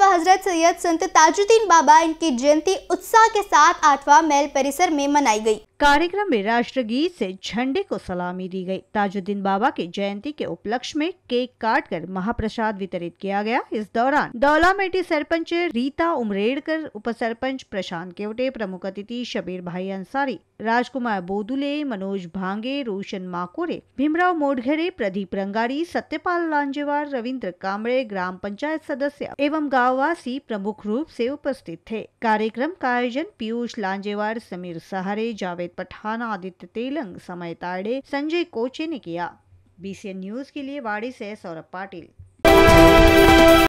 व हजरत सैयद संत ताजुद्दीन बाबा इनकी जयंती उत्साह के साथ आठवां मेल परिसर में मनाई गई कार्यक्रम में राष्ट्रगीत से झंडे को सलामी दी गई ताजुद्दीन बाबा की जयंती के उपलक्ष्य में केक काट कर महाप्रसाद वितरित किया गया इस दौरान दौलामेटी सरपंच रीता उमरेडकर उप सरपंच प्रशांत केवटे प्रमुख अतिथि शबीर भाई अंसारी राजकुमार बोदुले मनोज भांगे रोशन माकोरे भीमराव मोडघरे प्रदीप रंगारी सत्यपाल लांजेवार रविंद्र कामड़े ग्राम पंचायत सदस्य एवं गाँववासी प्रमुख रूप से उपस्थित थे कार्यक्रम का आयोजन पीयूष लांजेवार समीर सहारे जावेद पठान आदित्य तेलंग समय ताड़े संजय कोचे ने किया बीसीएन न्यूज के लिए वाड़ी से सौरभ पाटिल